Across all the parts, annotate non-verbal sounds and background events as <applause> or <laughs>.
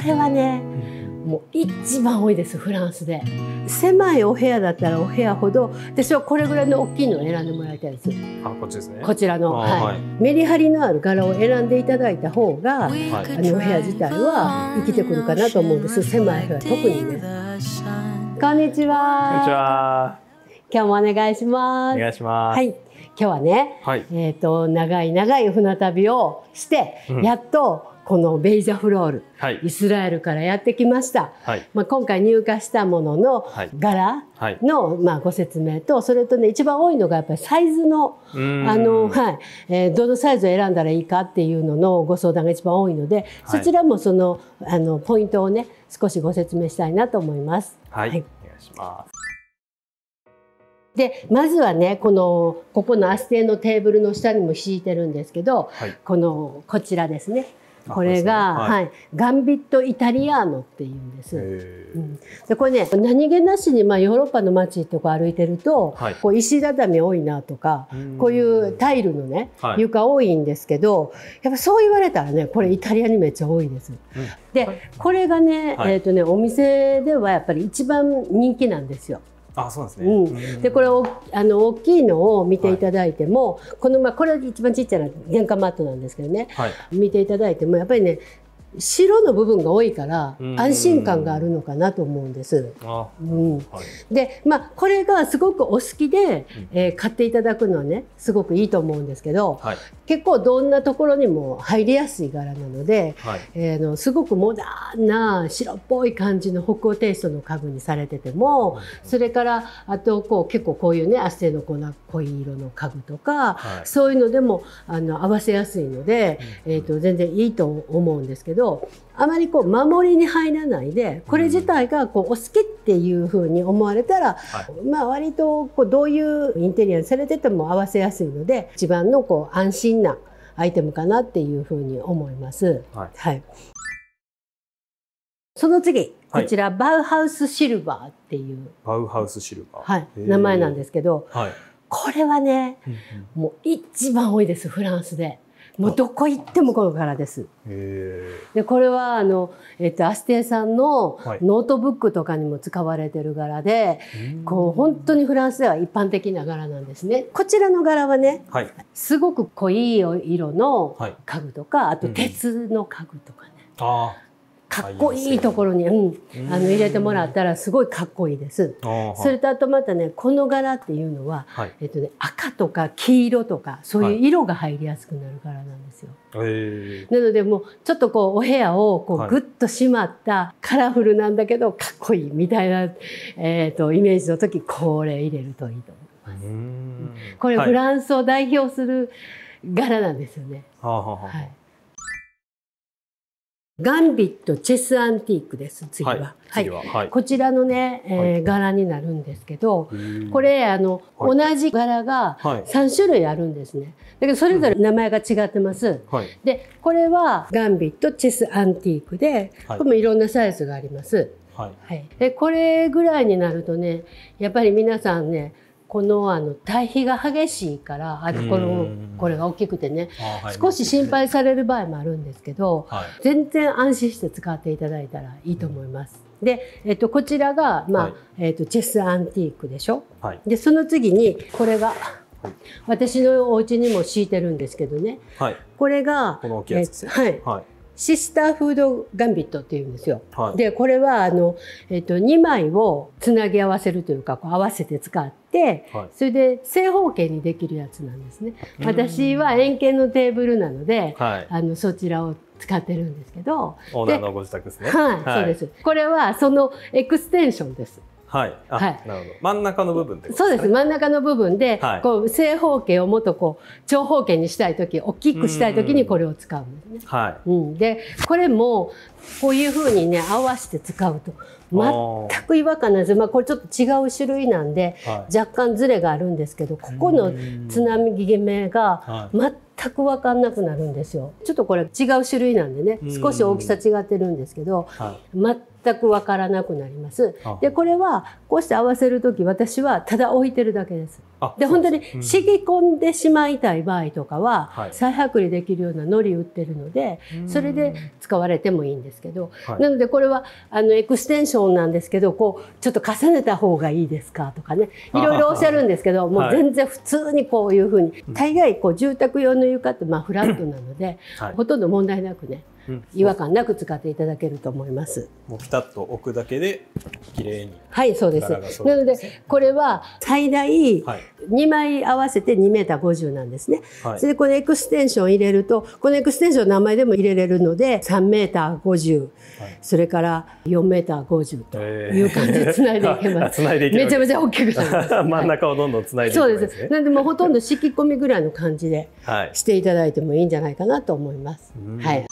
これはね、もう一番多いですフランスで狭いお部屋だったらお部屋ほど私はこれぐらいの大きいのを選んでもらいたいですあこっちですねこちらの、はいはい、メリハリのある柄を選んでいただいた方が、はい、あのお部屋自体は生きてくるかなと思うんです狭い部屋特にねこんにちは今日もお願いしますお願いしますはい今日はね、はい、えっ、ー、と長い長い船旅をして、うん、やっとこのベイャフロール、はい、イスラエルからやってきました、はい、まあ、今回入荷したものの柄の、まあ、ご説明とそれとね一番多いのがやっぱりサイズのあの、はいえー、どのサイズを選んだらいいかっていうののご相談が一番多いのでそちらもそのあのポイントをね少しご説明したいなと思います。はい、お願いしますでまずはねこのここのアステのテーブルの下にも敷いてるんですけど、はい、このこちらですねこれが、ね、はい、ガンビット・イタリアーノって言うんです。うん、でこれね何気なしに、まあ、ヨーロッパの街とか歩いてると、はい、こう石畳多いなとかこういうタイルのね、床多いんですけどやっぱそう言われたらねこれイタリアにめっちゃ多いです。うん、でこれがね,、えーとねお店ではやっぱり一番人気なんですよ。あそうですね、うん、でこれをあの大きいのを見ていただいても、はい、この、まあ、これは一番ちっちゃな玄関マットなんですけどね、はい、見ていただいてもやっぱりね白の部分が多いから安心感があるのかなと思うんです。うんはい、でまあこれがすごくお好きで、えー、買っていただくのはねすごくいいと思うんですけど、はい、結構どんなところにも入りやすい柄なので、はい、えー、のすごくモダンな白っぽい感じの北欧テイストの家具にされてても、それからあとこう結構こういうねあステの粉濃い色の家具とか、そういうのでもあの合わせやすいので、えーと全然いいと思うんですけど。どあまりこう守りに入らないでこれ自体がこうお好きっていうふうに思われたら、うん、まあ割とこうどういうインテリアにされてても合わせやすいので一番のこう安心なアイテムかなっていうふうに思います。はい、はい、その次こちら、はい、バウハウスシルバーっていうバウハウスシルバー、はい、名前なんですけど、はい、これはね、うんうん、もう一番多いですフランスで。もうどこ行ってもこの柄です。でこれはあの、えっと、アステイさんのノートブックとかにも使われてる柄で、はい、こう本当にフランスでは一般的な柄なんですね。こちらの柄はね、はい、すごく濃い色の家具とか、あと鉄の家具とかね。うんかっこいいところに、うん、あの入れてもらったらすごいかっこいいです。それとあとまたねこの柄っていうのは、はい、えっとね、赤とか黄色とかそういう色が入りやすくなる柄なんですよ。はい、なのでもうちょっとこうお部屋をこうぐっと締まった、カラフルなんだけどかっこいいみたいな、えーと、イメージの時これ入れるといいと思います。これ、フランスを代表する柄なんですよね。はあはあはいガンビットチェスアンティークです次ははい、はい、こちらのね、えー、柄になるんですけど、これあの、同じ柄が3種類あるんですねだけどそれぞれ名前が違ってます、うん、でこれはガンビットチェスアンティークで、これもいろんなサイズがあります、はい、はい、でこれぐらいになるとねやっぱり皆さんねこのあの対比が激しいからあこのこれが大きくてね、はい、少し心配される場合もあるんですけど、はい、全然安心して使っていただいたらいいと思います。うん、で、えっと、こちらが、まあ、はい、えっと、チェスアンティークでしょ、でその次にこれが私のお家にも敷いてるんですけどね、これがこの大きいやつはいシスターフードガンビットっていうんですよ。はい、でこれはあの、えー、と2枚をつなぎ合わせるというかこう合わせて使って、はい、それで正方形にできるやつなんですね。私は円形のテーブルなので、はい、あのそちらを使ってるんですけど。オーナーのご自宅ですね。はい、そうです。これはそのエクステンションです。はい。はい。なるほど。真ん中の部分ってことですね。そうです。真ん中の部分で、はい、こう正方形をもっとこう長方形にしたい時、大きくしたい時にこれを使うんですね。はい。うん。で、これもこういうふうにね合わせて使うと全く違和感ないです。まあこれちょっと違う種類なんで、はい、若干ずれがあるんですけど、ここの津波決めが全く分かんなくなるんですよちょっとこれ違う種類なんでね少し大きさ違ってるんですけど、はい、全くわからなくなります。でこれはこうして合わせる時私はただ置いてるだけです。で本当にしぎ込んでしまいたい場合とかは、再剥離できるようなのり売ってるのでそれで使われてもいいんですけど、なのでこれはあのエクステンションなんですけどこうちょっと重ねた方がいいですかとかねいろいろおっしゃるんですけどもう全然普通にこういうふうに、大概こう住宅用の床ってまあフラットなので、ほとんど問題なくね違和感なく使っていただけると思います。もうピタッと置くだけで綺麗に。はい、そうです。なのでこれは最大2枚合わせて2メーター50なんですね。はい、それでこのエクステンション入れるとこのエクステンション何枚でも入れれるので3メーター50、はい、それから4メーター50という感じでつないでいけます。つ、えー、めちゃめちゃ大きくなります。<laughs> 真ん中をどんどんつないでいく、ね、そうです。なんでもうほとんど敷き込みぐらいの感じでしていただいてもいいんじゃないかなと思います。はい。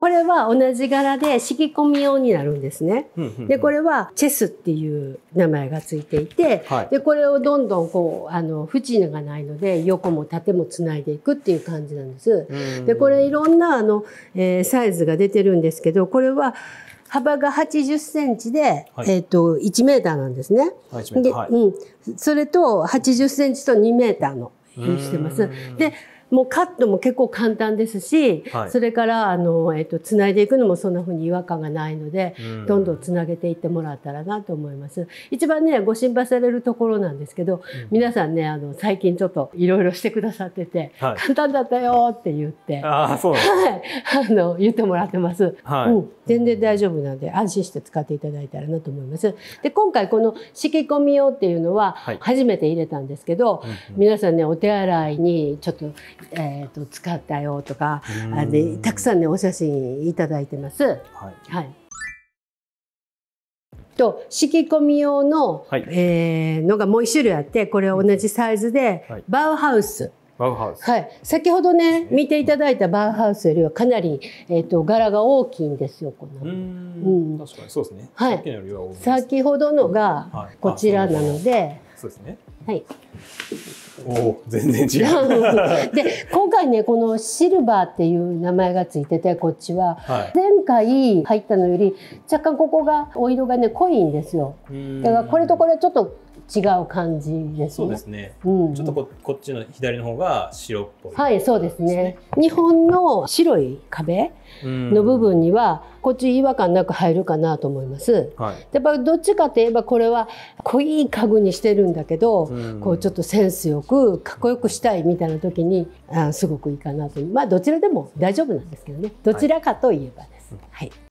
これは同じ柄で敷き込み用になるんですね。で、これはチェスっていう名前がついていて、はい、で、これをどんどんこう、あの、縁がないので、横も縦もつないでいくっていう感じなんです。で、これいろんなあの、えー、サイズが出てるんですけど、これは、幅が80センチで、はい、えっ、と、1メーターなんですね。はい、で、うん。それと、80センチと2メーターの、してます。で、もうカットも結構簡単ですし、はい、それからあの、えーと、つないでいくのもそんなふうに違和感がないので、うん、どんどんつなげていってもらったらなと思います。一番ねご心配されるところなんですけど、うん、皆さんねあの最近ちょっといろいろしてくださってて、はい、簡単だったよって言ってあそう、はい、あの言ってもらってます、はい、うん、全然大丈夫なんで安心して使っていただいたらなと思います。で今回この敷き込み用っていうのは初めて入れたんですけど、皆さんねお手洗いにちょっとえーと、使ったよとかでたくさんねお写真いただいてます。はい、はいと敷き込み用の、はい、えー、のがもう一種類あってこれ同じサイズで、はい、バウハウス。バウハウス。はい。先ほどね、見ていただいたバウハウスよりはかなり、えっ、ー、と、柄が大きいんですよ、この。うん,、確かにそうですね。はい。先ほどのが、こちらなので。そうですね。はい。お全然違う <laughs> で今回ねこのシルバーっていう名前がついててこっちは、はい、前回入ったのより若干ここがお色がね濃いんですよだからこれとこれちょっと違う感じですね。そうですね。うん、ちょっとここっちの左の方が白っぽい、ね、はい、そうですね。日本の白い壁の部分には、こっち違和感なく入るかなと思います。はい、やっぱどっちかといえばこれは濃い家具にしてるんだけど、うこうちょっとセンスよくかっこよくしたいみたいな時にあすごくいいかなとまあどちらでも大丈夫なんですけどねどちらかといえばです。はい、はい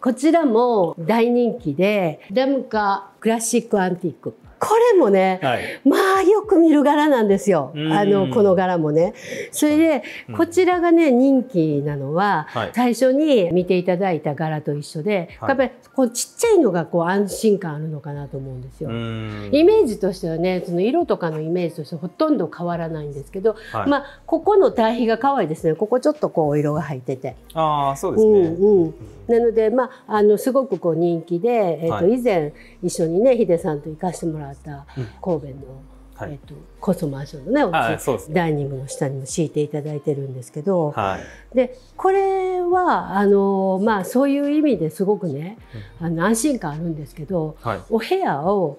こちらも大人気で、レムカクラシックアンティークこれもね、はい、まあよく見る柄なんですよあのこの柄もね。それで、こちらがね人気なのは、最初に見ていただいた柄と一緒で、はい、やっぱりこうちっちゃいのがこう安心感あるのかなと思うんですよ。イメージとしてはねその色とかのイメージとしてほとんど変わらないんですけど、まあここの対比が可愛いですねここちょっとこう色が入ってて。ああ、そうですね、うんうんなので、まあ、あのすごくこう人気で、えーと以前一緒にねヒデさんと行かしてもららった神戸の、はい、えっと、コスマンションのねお家、ね、ダイニングの下にも敷いていただいてるんですけど、はい、でこれはあの、まあ、そういう意味ですごくね、あの安心感あるんですけど、はい、お部屋を、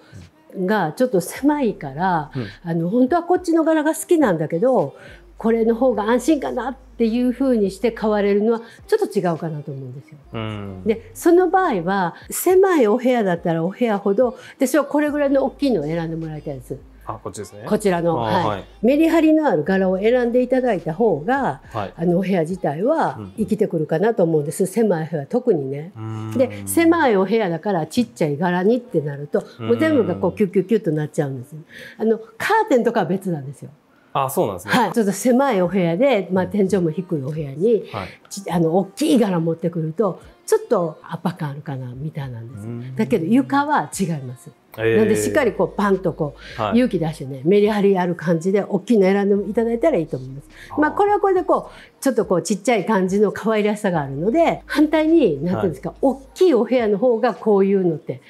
がちょっと狭いから、うん、あの本当はこっちの柄が好きなんだけどこれの方が安心かなってっていうふうにして買われるのはちょっと違うかなと思うんですよ。うん、でその場合は狭いお部屋だったらお部屋ほど私はこれぐらいの大きいのを選んでもらいたいです。あこっちですね。こちらの、はい、はい、メリハリのある柄を選んでいただいた方が、はい、あのお部屋自体は生きてくるかなと思うんです。うん、狭い部屋特にね。で狭いお部屋だからちっちゃい柄にってなると、もう全部がこうキュッキュッキュッとなっちゃうんです。あのカーテンとかは別なんですよ。あそうなんですね、はい、ちょっと狭いお部屋で、まあ、天井も低いお部屋に、はあの大きい柄持ってくるとちょっと圧迫感あるかなみたいなんですだけど床は違いますえー、なんでしっかりこうパンとこう、勇気出してねメリハリある感じで大きいの選んでいただいたらいいと思います。あまあこれはこれでこうちょっとこうちっちゃい感じの可愛らしさがあるので反対に何ていうんですか、はい、大きいお部屋の方がこういうのって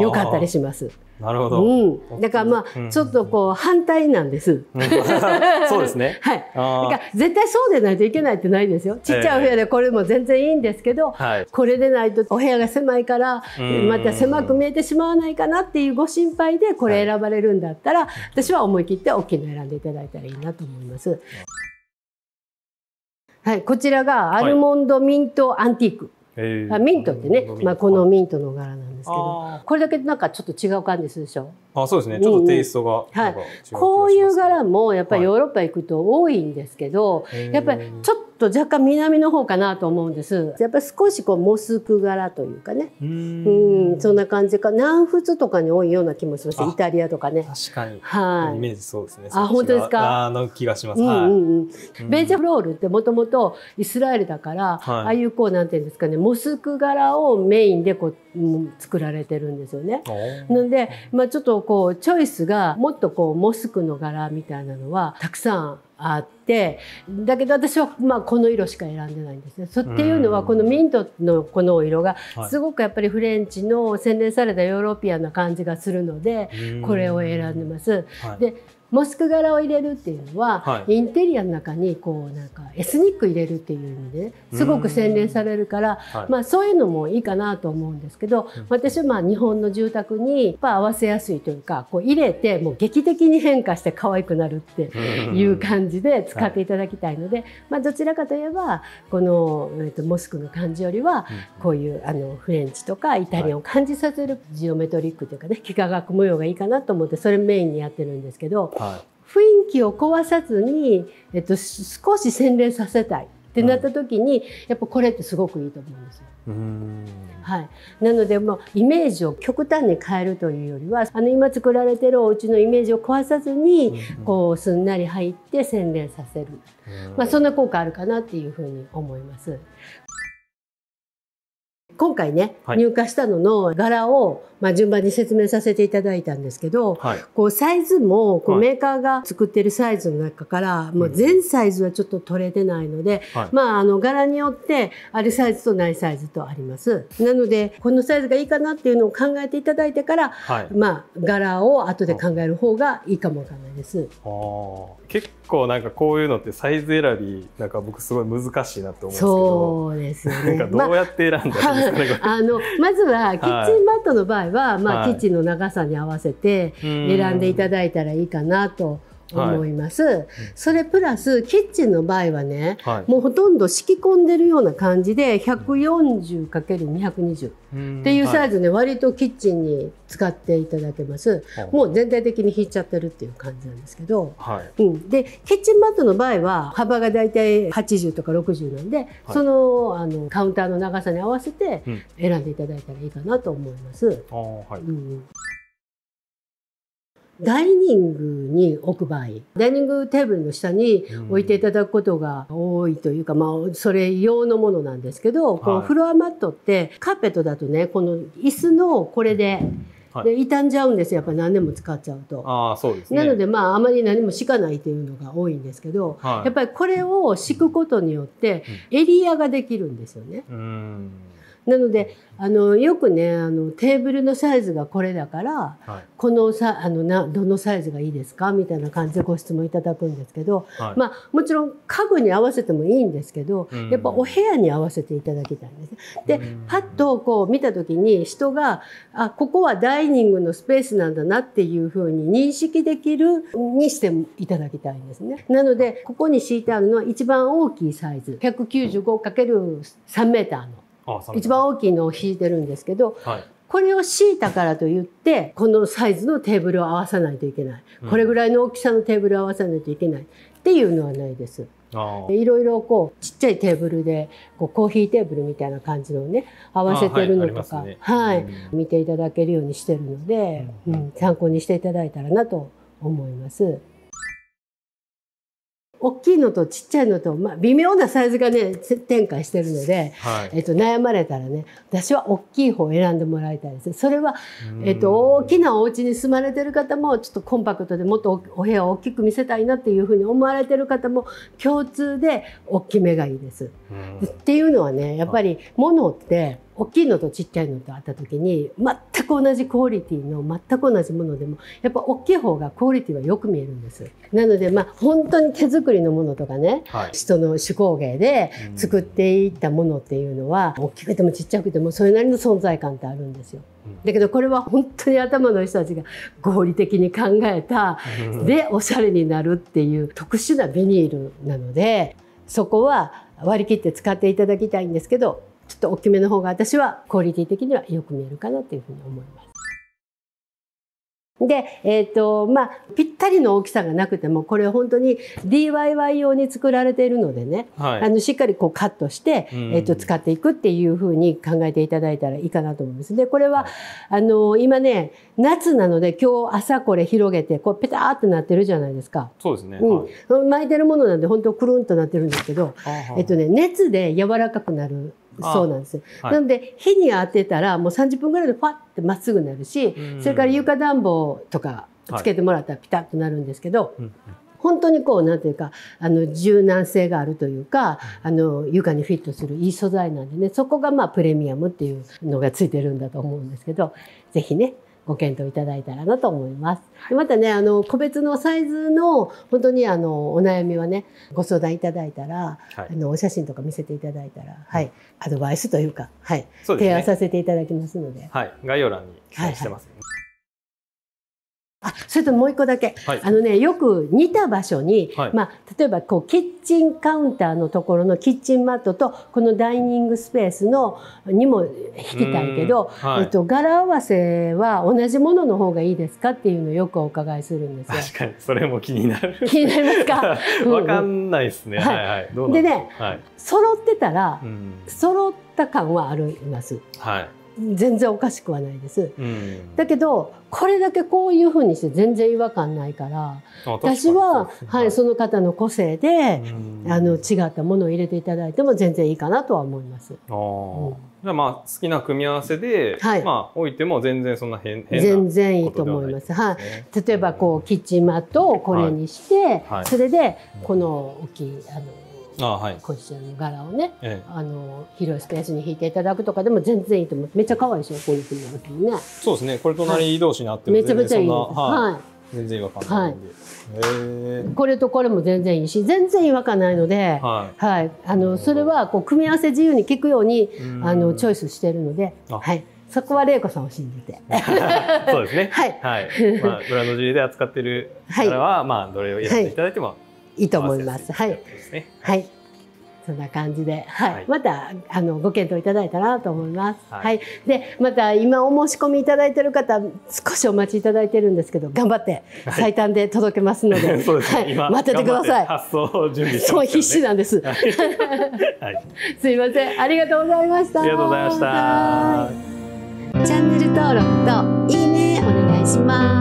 良かったりします。なるほど。うん。だからまあ、ちょっとこう、反対なんです。<laughs> そうですね。<laughs> はい。だから絶対そうでないといけないってないですよ。ちっちゃいお部屋でこれも全然いいんですけど、これでないとお部屋が狭いから、また狭く見えてしまわないかなっていうご心配でこれ選ばれるんだったら、私は思い切って大きいの選んでいただいたらいいなと思います。はい、こちらがアルモンドミントアンティーク。えー、ミントってね、まあ、このミントの柄なんですけどこれだけなんかちょっと違う感じするでしょあそうですねちょっとテイストが、うん、はい、こういう柄もやっぱりヨーロッパ行くと多いんですけど、はい、やっぱりちょっとと若干南の方かなと思うんですやっぱり少しこうモスク柄というかねうんそんな感じか南仏とかに多いような気もしますイタリアとかね確かに、はい、イメージそうですねあ本当ですかあの気がします、うんうんうん、ベージャフロールってもともとイスラエルだから、ああいうこうなんていうんですかねモスク柄をメインでこう、作られてるんですよねなんで、まあ、ちょっとこうチョイスがもっとこうモスクの柄みたいなのはたくさんあってだけど私はまあこの色しか選んでないんですね。っていうのはこのミントのこの色がすごくやっぱりフレンチの洗練されたヨーロピアンな感じがするのでこれを選んでます。でモスク柄を入れるっていうのは、はい、インテリアの中にこうなんかエスニック入れるっていう意味で、ね、すごく洗練されるから、まあ、そういうのもいいかなと思うんですけど、私はまあ日本の住宅に合わせやすいというかこう入れてもう劇的に変化して可愛くなるっていう感じで使っていただきたいので、はい、まあ、どちらかといえばこの、えー、とモスクの感じよりはこういうあのフレンチとかイタリアンを感じさせるジオメトリックというかね幾何学模様がいいかなと思ってそれメインにやってるんですけど。雰囲気を壊さずに、えっと、少し洗練させたいってなった時に、やっぱこれってすごくいいと思うんですよ。はい、なのでもうイメージを極端に変えるというよりはあの今作られてるお家のイメージを壊さずに、こうすんなり入って洗練させる、まあ、そんな効果あるかなっていうふうに思います。今回ね、はい、入荷したのの柄を、まあ、順番に説明させていただいたんですけど、はい、こうサイズもこうメーカーが作ってるサイズの中から、はい、もう全サイズはちょっと取れてないので、まあ、あの柄によってあるサイズとないサイズとありますなのでこのサイズがいいかなっていうのを考えていただいてから、まあ、柄を後で考える方がいいかもわかんないです。結構なんかこういうのってサイズ選びなんか僕すごい難しいなと思うんですけどそうですよね <laughs> なんかどうやって選んだらいいですか、まあ <laughs> あのまずはキッチンマットの場合は、はい、まあ、キッチンの長さに合わせて選んでいただいたらいいかなと。はい思います、はい、それプラスキッチンの場合はね、はい、もうほとんど敷き込んでるような感じで 140×220 っていうサイズね。割とキッチンに使っていただけます、はい、もう全体的に引いちゃってるっていう感じなんですけど、うん、でキッチンマットの場合は幅がだいたい80とか60なんで、そのあのカウンターの長さに合わせて選んでいただいたらいいかなと思います。うん、うんダイニングに置く場合、ダイニングテーブルの下に置いていただくことが多いというか、まあ、それ用のものなんですけど、はい、このフロアマットって、カーペットだとね、この椅子のこれで、はい、で傷んじゃうんですよやっぱ何年も使っちゃうとあそうです、ね、なのでまああまり何も敷かないというのが多いんですけど、はい、やっぱりこれを敷くことによってエリアができるんですよね。うんなのであのよくねあのテーブルのサイズがこれだから、はい、このさあのなどのサイズがいいですかみたいな感じでご質問いただくんですけど、はい、まあ、もちろん家具に合わせてもいいんですけど、やっぱお部屋に合わせていただきたいんです。で、パッとこう見た時に人があここはダイニングのスペースなんだなっていうふうに認識できるにしていただきたいんですね。なのでここに敷いてあるのは一番大きいサイズ 195×3m の一番大きいのを引いてるんですけど、はい、これを敷いたからといってこのサイズのテーブルを合わさないといけない、うん、これぐらいの大きさのテーブルを合わさないといけないっていうのはないです。いろいろこうちっちゃいテーブルでこうコーヒーテーブルみたいな感じのね合わせてるのとか、はい、ねはいうん、見ていただけるようにしてるので、うん、参考にしていただいたらなと思います。大きいのとちっちゃいのと、まあ、微妙なサイズがね展開してるので、はい、えっと、悩まれたらね私は大きい方を選んでもらいたいですそれは、えっと、大きなお家に住まれてる方もちょっとコンパクトでもっとお部屋を大きく見せたいなっていうふうに思われてる方も共通で大きめがいいです。っていうのはねやっぱり物って、大きいのとちっちゃいのとあった時に全く同じクオリティの全く同じものでもやっぱ大きい方がクオリティはよく見えるんですなのでまあ本当に手作りのものとかね、はい、人の手工芸で作っていったものっていうのは、うん、大きくてもちっちゃくてもそれなりの存在感ってあるんですよだけどこれは本当に頭の人たちが合理的に考えたでおしゃれになるっていう特殊なビニールなのでそこは割り切って使っていただきたいんですけどちょっと大きめの方が私はクオリティ的にはよく見えるかなというふうに思います。で、えっ、ー、と、まあ、ぴったりの大きさがなくても、これ本当に DIY 用に作られているのでね、はい、あの、しっかりこうカットして、うん、えっ、ー、と、使っていくっていうふうに考えていただいたらいいかなと思います。で、これは、はい、あの、今ね、夏なので今日朝これ広げて、こう、ペターってなってるじゃないですか。そうですね。うん。巻いてるものなんで、本当くるんとなってるんですけど、えっ、ー、とね、熱で柔らかくなるそうなんですよ、はい、なので火に当てたらもう30分ぐらいでパッてまっすぐになるし、それから床暖房とかつけてもらったらピタッとなるんですけど、はいん本当にこうなんていうかあの柔軟性があるというかあの床にフィットするいい素材なんでねそこがまあプレミアムっていうのがついてるんだと思うんですけど是非ねご検討いただいたらなと思います。またね、あの、個別のサイズの、本当にあの、お悩みはね、ご相談いただいたら、はい、あの、お写真とか見せていただいたら、はい、アドバイスというか、はい、ね、提案させていただきますので。はい、概要欄に記載してます、ねはいはいあそれともう一個だけ、はい、あのねよく似た場所に、はい、まあ、例えばこうキッチンカウンターのところのキッチンマットとこのダイニングスペースのにも引きたいけど、はい、えっと、柄合わせは同じものの方がいいですかっていうのをよくお伺いするんですよ。確かにそれも気になる気になりますか分 <laughs> かんないですね。はいはい、でね、はい、揃ってたら、揃った感はあります。はい全然おかしくはないです、うん、だけどこれだけこういうふうにして全然違和感ないから私は、はい、その方の個性で、うん、あの違ったものを入れていただいても全然いいかなとは思います。じゃまあ好きな組み合わせで、はい、まあ置いても全然そんな変変全然いいと思います。はい、例えばこう、うん、キッチンマットをこれにして、はい、それでこの大きいあのあ、はい、こちらの柄をね、ええ、あの広いスペースに引いていただくとかでも全然いいと思うめっちゃ可愛いでしょこういうふうにねそうですねこれ隣同士にあっても、めちゃめちゃいいはい全然違和感ないんで、はい、これとこれも全然いいし全然違和感ないので、はい、はい、あのそれはこう組み合わせ自由に聞くようにあのチョイスしてるので、はい、そこは玲子さんを信じて <laughs> そうですね <laughs> はい、はいまあ、裏の字で扱っているからは、はい、まあ、どれをやっていただいてもいいと思います。はい。はい。そんな感じで、はい、はい、またあのご検討いただいたらと思います。はい、はい、でまた今お申し込みいただいている方少しお待ちいただいてるんですけど頑張って最短で届けますので、は <laughs> いそうですね、はい、待っててください。発送準備、ね、そう必死なんです。はい、<laughs> すいませんありがとうございました。ありがとうございました。チャンネル登録といいねお願いします。